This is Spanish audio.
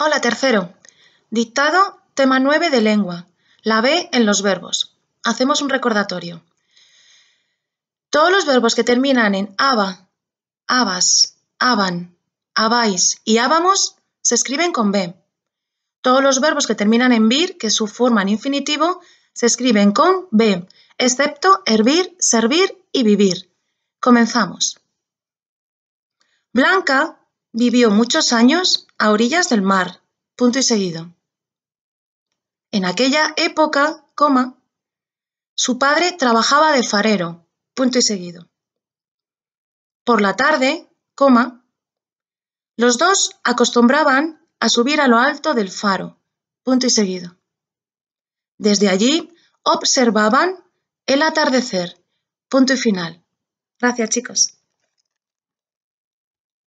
Hola, tercero. Dictado, tema 9 de lengua. La B en los verbos. Hacemos un recordatorio. Todos los verbos que terminan en aba, abas, aban, abais y abamos se escriben con B. Todos los verbos que terminan en vir, que su forma en infinitivo, se escriben con B, excepto hervir, servir y vivir. Comenzamos. Blanca Vivió muchos años a orillas del mar. Punto y seguido. En aquella época, coma, su padre trabajaba de farero. Punto y seguido. Por la tarde, coma, los dos acostumbraban a subir a lo alto del faro. Punto y seguido. Desde allí observaban el atardecer. Punto y final. Gracias, chicos.